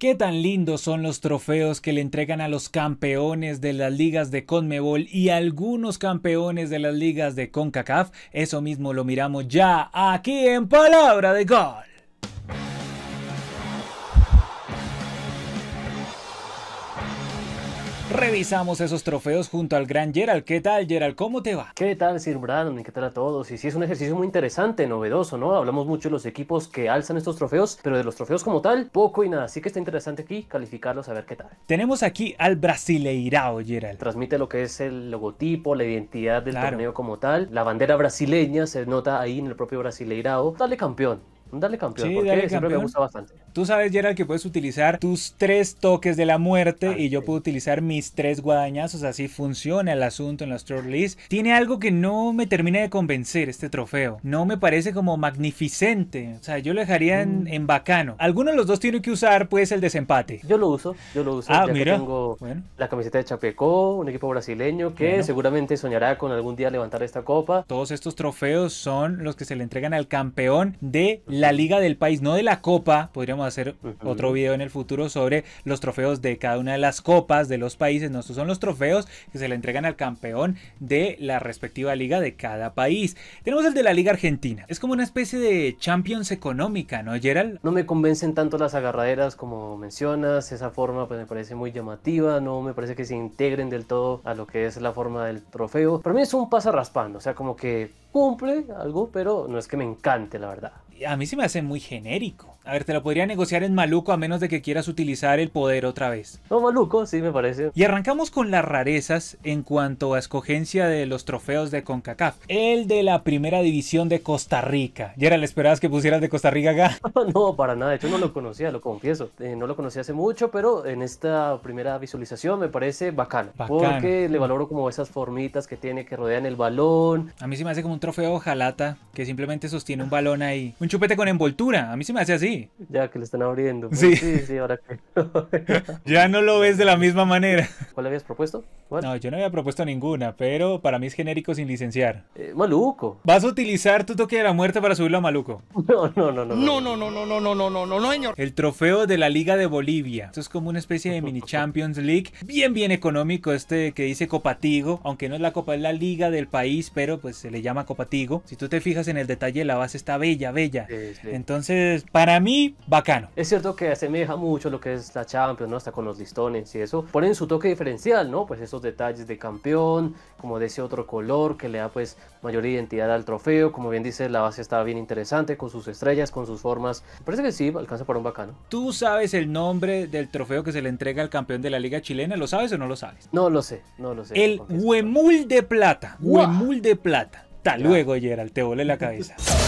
Qué tan lindos son los trofeos que le entregan a los campeones de las ligas de CONMEBOL y algunos campeones de las ligas de CONCACAF. Eso mismo lo miramos ya aquí en Palabra de Gol. Revisamos esos trofeos junto al gran Gerald. ¿Qué tal, Gerald? ¿Cómo te va? ¿Qué tal, Sir Brandon? ¿Qué tal a todos? Y sí, es un ejercicio muy interesante, novedoso, ¿no? Hablamos mucho de los equipos que alzan estos trofeos, pero de los trofeos como tal, poco y nada. Así que está interesante aquí calificarlos a ver qué tal. Tenemos aquí al Brasileirao, Gerald. Transmite lo que es el logotipo, la identidad del torneo como tal. La bandera brasileña se nota ahí en el propio Brasileirao. Dale campeón. Dale campeón, sí, porque siempre me gusta bastante. Tú sabes, Gerald, que puedes utilizar tus tres toques de la muerte y yo puedo utilizar mis tres guadañazos. Así funciona el asunto en los Troll Tiene algo que no me termina de convencer este trofeo. No me parece como magnificente. O sea, yo lo dejaría en, mm. bacano. Alguno de los dos tiene que usar, pues, el desempate. Yo lo uso, yo lo uso. Ah, mira. tengo la camiseta de Chapeco, un equipo brasileño que seguramente soñará con algún día levantar esta copa. Todos estos trofeos son los que se le entregan al campeón de la liga del país, no de la copa. Podríamos hacer otro video en el futuro sobre los trofeos de cada una de las copas de los países. No, estos son los trofeos que se le entregan al campeón de la respectiva liga de cada país. Tenemos el de la liga argentina. Es como una especie de Champions económica, ¿no, Gerald? No me convencen tanto las agarraderas como mencionas. Esa forma pues me parece muy llamativa. No me parece que se integren del todo a lo que es la forma del trofeo. Para mí es un pasa raspando, o sea, como que cumple algo, pero no es que me encante, la verdad a mí se me hace muy genérico. A ver, te lo podría negociar en maluco a menos de que quieras utilizar el poder otra vez. No, maluco, sí me parece. Y arrancamos con las rarezas en cuanto a escogencia de los trofeos de CONCACAF. El de la primera división de Costa Rica. Y era la esperabas que pusieras de Costa Rica acá? no, para nada. De hecho, no lo conocía, lo confieso. Eh, no lo conocía hace mucho, pero en esta primera visualización me parece bacano. Porque le valoro como esas formitas que tiene que rodean el balón. A mí se me hace como un trofeo jalata que simplemente sostiene un balón ahí. Un chupete con envoltura. A mí se me hace así. Ya que le están abriendo. Sí. sí, sí, ahora que. ya no lo ves de la misma manera. ¿Cuál habías propuesto? No, yo no había propuesto ninguna, pero para mí es genérico sin licenciar. maluco. ¿Vas a utilizar tu toque de la muerte para subirlo a Maluco? No, no, no, no. No, no, no, no, no, no, no, no, no, no, señor. El trofeo de la Liga de Bolivia. Esto es como una especie de mini Champions League. Bien, bien económico este que dice Copatigo. Aunque no es la Copa, es la Liga del país, pero pues se le llama Copatigo. Si tú te fijas en el detalle, la base está bella, bella entonces, para mí, bacano. Es cierto que me deja mucho lo que es la Champions, ¿no? Hasta con los listones y eso. Ponen su toque diferencial, ¿no? Pues esos detalles de campeón, como de ese otro color que le da pues mayor identidad al trofeo. Como bien dice, la base estaba bien interesante con sus estrellas, con sus formas. Parece que sí, alcanza para un bacano. ¿Tú sabes el nombre del trofeo que se le entrega al campeón de la Liga Chilena? ¿Lo sabes o no lo sabes? No lo sé, no lo sé. El Huemul de Plata. Huemul de Plata. Hasta luego, Gerald. Te volé la cabeza.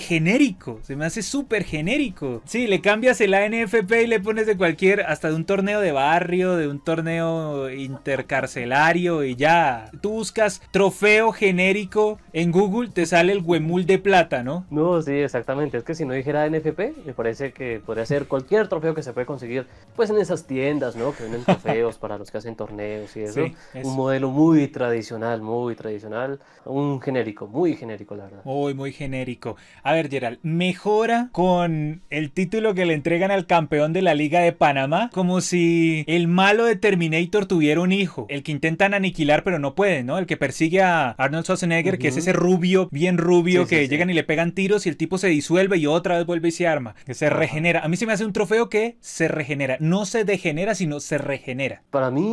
genérico, se me hace súper genérico. Sí, le cambias el ANFP y le pones de cualquier, hasta de un torneo de barrio, de un torneo intercarcelario y ya. Tú buscas trofeo genérico en Google, te sale el huemul de plata, ¿no? No, sí, exactamente. Es que si no dijera ANFP, me parece que podría ser cualquier trofeo que se puede conseguir, pues en esas tiendas, ¿no? Que venden trofeos para los que hacen torneos y eso. Un modelo muy tradicional, muy tradicional. Un genérico, muy genérico, la verdad. Muy, muy genérico. A ver, Gerald, mejora con el título que le entregan al campeón de la Liga de Panamá, como si el malo de Terminator tuviera un hijo, el que intentan aniquilar pero no puede, ¿no? El que persigue a Arnold Schwarzenegger, que es ese rubio, bien rubio, que llegan y le pegan tiros y el tipo se disuelve y otra vez vuelve y se arma, que se regenera. A mí se me hace un trofeo que se regenera, no se degenera, sino se regenera. Para mí,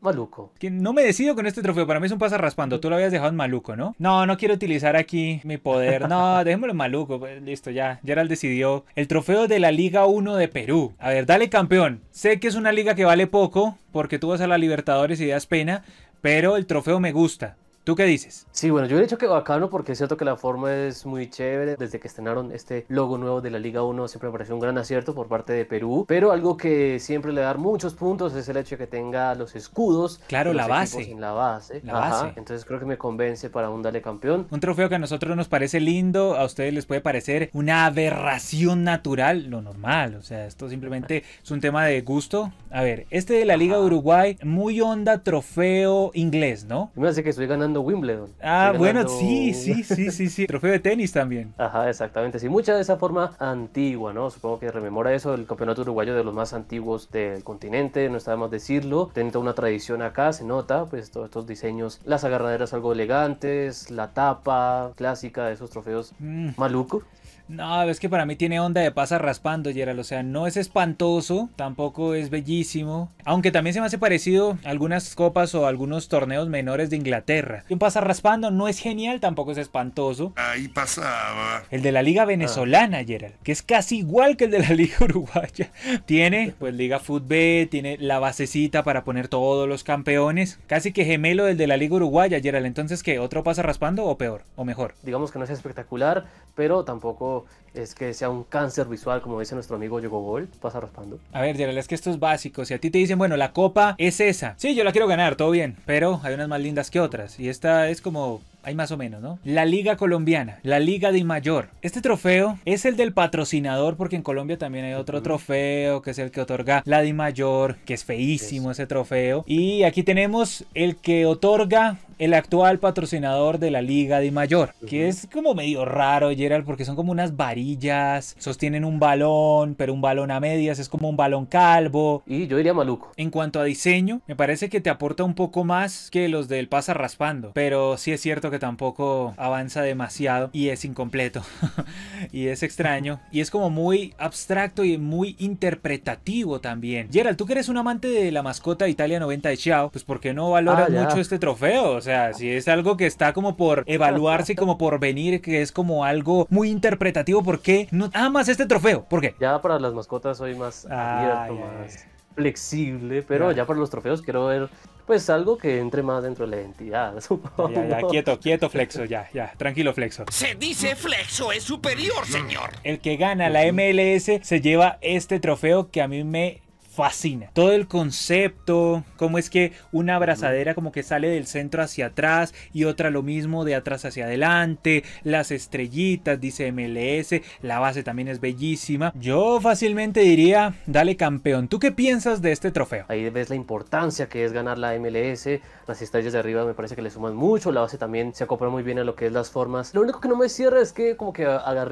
maluco. no me decido con este trofeo, para mí es un pasa raspando. Tú lo habías dejado en maluco, ¿no? No, no quiero utilizar aquí mi poder. No, dejémoslo en maluco. Pues, listo, ya. Gerald decidió el trofeo de la Liga 1 de Perú. A ver, dale campeón. Sé que es una liga que vale poco porque tú vas a la Libertadores y das pena, pero el trofeo me gusta. ¿Tú qué dices? Sí, bueno, yo he dicho que bacano porque es cierto que la forma es muy chévere. Desde que estrenaron este logo nuevo de la Liga 1 siempre me pareció un gran acierto por parte de Perú. Pero algo que siempre le da muchos puntos es el hecho de que tenga los escudos. Claro, la base. En la base. La base. Entonces creo que me convence para un Dale Campeón. Un trofeo que a nosotros nos parece lindo, a ustedes les puede parecer una aberración natural, lo normal. O sea, esto simplemente es un tema de gusto. A ver, este de la Liga de Uruguay, muy onda trofeo inglés, ¿no? Me hace que estoy ganando Wimbledon. Ah, bueno, sí, sí, sí, sí, sí. Trofeo de tenis también. Ajá, exactamente. Sí, mucha de esa forma antigua, ¿no? Supongo que rememora eso el campeonato uruguayo de los más antiguos del continente, no está de más decirlo. Tiene toda una tradición acá, se nota, pues todos estos diseños, las agarraderas algo elegantes, la tapa clásica de esos trofeos mm. maluco. No, es que para mí tiene onda de pasa raspando, Gerald. O sea, no es espantoso, tampoco es bellísimo. Aunque también se me hace parecido algunas copas o algunos torneos menores de Inglaterra un pasa raspando, no es genial, tampoco es espantoso. Ahí pasaba. El de la liga venezolana, Gerald, que es casi igual que el de la liga uruguaya. Tiene, pues, liga fútbol, tiene la basecita para poner todos los campeones. Casi que gemelo del de la liga uruguaya, Gerald. Entonces, ¿qué? ¿Otro pasa raspando o peor? ¿O mejor? Digamos que no es espectacular, pero tampoco es que sea un cáncer visual, como dice nuestro amigo Yogogol. Pasa raspando. A ver, de es que esto es básico. Si a ti te dicen, bueno, la copa es esa. Sí, yo la quiero ganar, todo bien. Pero hay unas más lindas que otras. Y esta es como hay más o menos, ¿no? La Liga Colombiana, la Liga de Mayor. Este trofeo es el del patrocinador, porque en Colombia también hay otro trofeo, que es el que otorga la Di Mayor, que es feísimo ese trofeo. Y aquí tenemos el que otorga el actual patrocinador de la Liga de Mayor, que es como medio raro, Gerald, porque son como unas varillas, sostienen un balón, pero un balón a medias, es como un balón calvo. Y yo diría maluco. En cuanto a diseño, me parece que te aporta un poco más que los del pasa raspando, pero sí es cierto que tampoco avanza demasiado y es incompleto y es extraño y es como muy abstracto y muy interpretativo también. Gerald, tú que eres un amante de la mascota Italia 90 de Chao, pues ¿por qué no valora ah, mucho este trofeo? O sea, si es algo que está como por evaluarse, como por venir, que es como algo muy interpretativo, ¿por qué no amas este trofeo? ¿Por qué? Ya para las mascotas soy más abierto, más flexible, pero ya para los trofeos quiero ver pues algo que entre más dentro de la entidad supongo. Ya, quieto, quieto, Flexo, ya, ya, tranquilo, Flexo. Se dice Flexo es superior, señor. El que gana la MLS se lleva este trofeo que a mí me fascina. Todo el concepto, cómo es que una abrazadera como que sale del centro hacia atrás y otra lo mismo de atrás hacia adelante, las estrellitas, dice MLS, la base también es bellísima. Yo fácilmente diría, dale campeón, ¿tú qué piensas de este trofeo? Ahí ves la importancia que es ganar la MLS, las estrellas de arriba me parece que le suman mucho, la base también se acopla muy bien a lo que es las formas. Lo único que no me cierra es que como que a la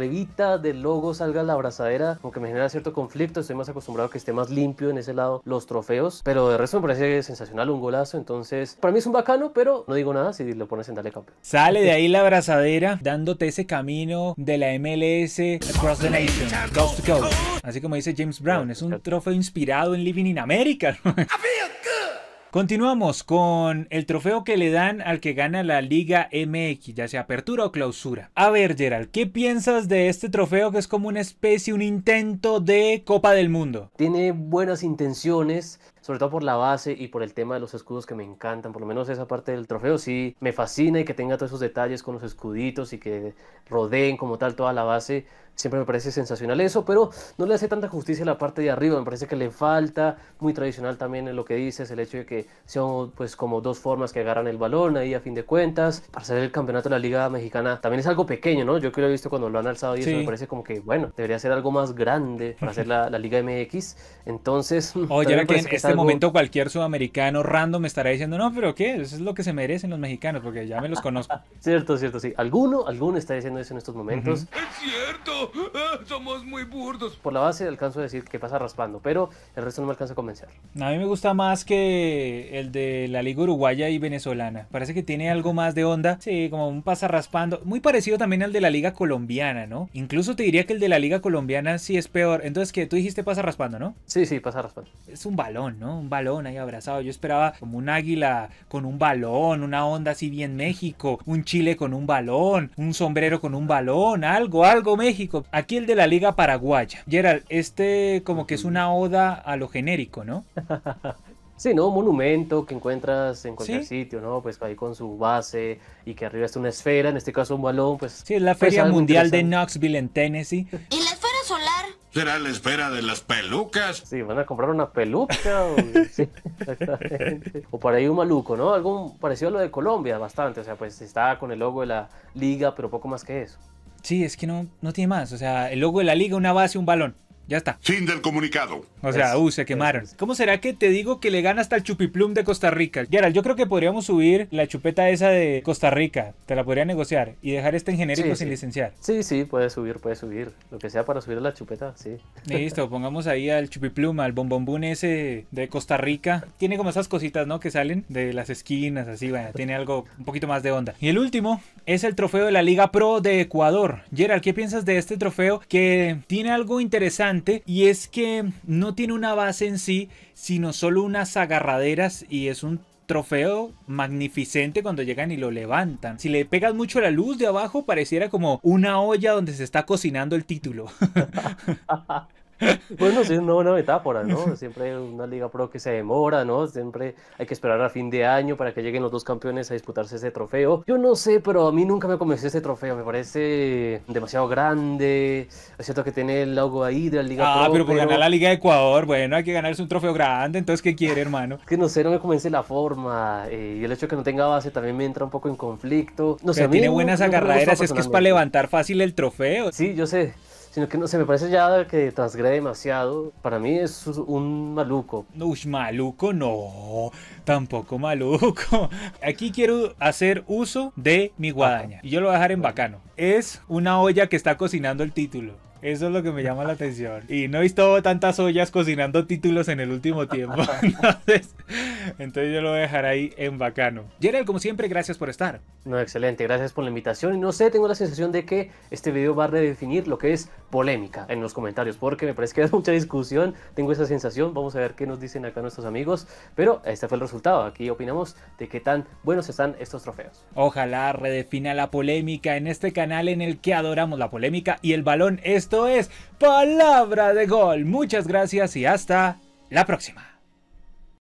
del logo salga la abrazadera, como que me genera cierto conflicto, estoy más acostumbrado a que esté más limpio ese lado los trofeos. Pero de resto me parece sensacional, un golazo. Entonces, para mí es un bacano, pero no digo nada si lo pones en darle Campeón. Sale de ahí la abrazadera, dándote ese camino de la MLS across the nation, coast to coast. Así como dice James Brown, es un trofeo inspirado en Living in America. Continuamos con el trofeo que le dan al que gana la Liga MX, ya sea apertura o clausura. A ver, Gerald, ¿qué piensas de este trofeo que es como una especie, un intento de Copa del Mundo? Tiene buenas intenciones, sobre todo por la base y por el tema de los escudos que me encantan, por lo menos esa parte del trofeo sí me fascina y que tenga todos esos detalles con los escuditos y que rodeen como tal toda la base, siempre me parece sensacional eso, pero no le hace tanta justicia a la parte de arriba, me parece que le falta, muy tradicional también en lo que dices, el hecho de que son pues como dos formas que agarran el balón ahí a fin de cuentas, para ser el campeonato de la Liga Mexicana también es algo pequeño, ¿no? Yo que lo he visto cuando lo han alzado y eso me parece como que, bueno, debería ser algo más grande para hacer la, Liga MX, entonces... Oye, que, que este momento cualquier sudamericano random me estará diciendo, no, pero ¿qué? Eso es lo que se merecen los mexicanos, porque ya me los conozco. cierto, cierto, sí. Alguno, alguno está diciendo eso en estos momentos. Es cierto, ah, somos muy burdos. Por la base alcanzo a decir que pasa raspando, pero el resto no me alcanza a convencer. A mí me gusta más que el de la Liga Uruguaya y Venezolana. Parece que tiene algo más de onda. Sí, como un pasa raspando. Muy parecido también al de la Liga Colombiana, ¿no? Incluso te diría que el de la Liga Colombiana sí es peor. Entonces, que tú dijiste pasa raspando, ¿no? Sí, sí, pasa raspando. Es un balón, ¿no? Un balón ahí abrazado. Yo esperaba como un águila con un balón, una onda así bien México, un Chile con un balón, un sombrero con un balón, algo, algo México. Aquí el de la Liga Paraguaya. Gerald, este como que es una oda a lo genérico, ¿no? Sí, ¿no? Un monumento que encuentras en cualquier sitio, ¿no? Pues ahí con su base y que arriba está una esfera, en este caso un balón, pues... Sí, es la Feria Mundial de Knoxville en Tennessee. ¿Y la esfera solar? Será la espera de las pelucas. Sí, van a comprar una peluca. O, para exactamente. ahí un maluco, ¿no? Algo parecido a lo de Colombia, bastante. O sea, pues está con el logo de la liga, pero poco más que eso. Sí, es que no, no tiene más. O sea, el logo de la liga, una base, un balón. Ya está. Fin del comunicado. O sea, uh, se quemaron. ¿Cómo será que te digo que le gana hasta el chupiplum de Costa Rica? Gerald, yo creo que podríamos subir la chupeta esa de Costa Rica. Te la podría negociar y dejar este en genérico sin licenciar. Sí, sí, puede subir, puede subir. Lo que sea para subir la chupeta, sí. Listo, pongamos ahí al chupiplum, al bombombún ese de Costa Rica. Tiene como esas cositas, ¿no? Que salen de las esquinas, así, bueno, tiene algo un poquito más de onda. Y el último es el trofeo de la Liga Pro de Ecuador. Gerald, ¿qué piensas de este trofeo que tiene algo interesante? y es que no tiene una base en sí, sino solo unas agarraderas y es un trofeo magnificente cuando llegan y lo levantan. Si le pegas mucho la luz de abajo, pareciera como una olla donde se está cocinando el título. Bueno, sí, es una buena metáfora, ¿no? Siempre hay una Liga Pro que se demora, ¿no? Siempre hay que esperar a fin de año para que lleguen los dos campeones a disputarse ese trofeo. Yo no sé, pero a mí nunca me convenció ese trofeo. Me parece demasiado grande. Es cierto que tiene el logo ahí de la Liga ah, Pro. Ah, pero por ganar la Liga de Ecuador, bueno, hay que ganarse un trofeo grande. Entonces, ¿qué quiere, hermano? que no sé, no me convence la forma. Eh, y el hecho de que no tenga base también me entra un poco en conflicto. No sé, a tiene buenas agarraderas, es que es para levantar fácil el trofeo. Sí, yo sé, sino que no se me parece ya que transgrede demasiado. Para mí es un maluco. Uy, maluco no, tampoco maluco. Aquí quiero hacer uso de mi guadaña. Y yo lo voy a dejar en bacano. Es una olla que está cocinando el título. Eso es lo que me llama la atención. Y no he visto tantas ollas cocinando títulos en el último tiempo. Entonces, entonces yo lo voy a dejar ahí en bacano. Gerald, como siempre, gracias por estar. No, excelente. Gracias por la invitación. Y no sé, tengo la sensación de que este video va a redefinir lo que es polémica en los comentarios, porque me parece que hay mucha discusión, tengo esa sensación, vamos a ver qué nos dicen acá nuestros amigos, pero este fue el resultado, aquí opinamos de qué tan buenos están estos trofeos. Ojalá redefina la polémica en este canal en el que adoramos la polémica y el balón, esto es Palabra de Gol, muchas gracias y hasta la próxima.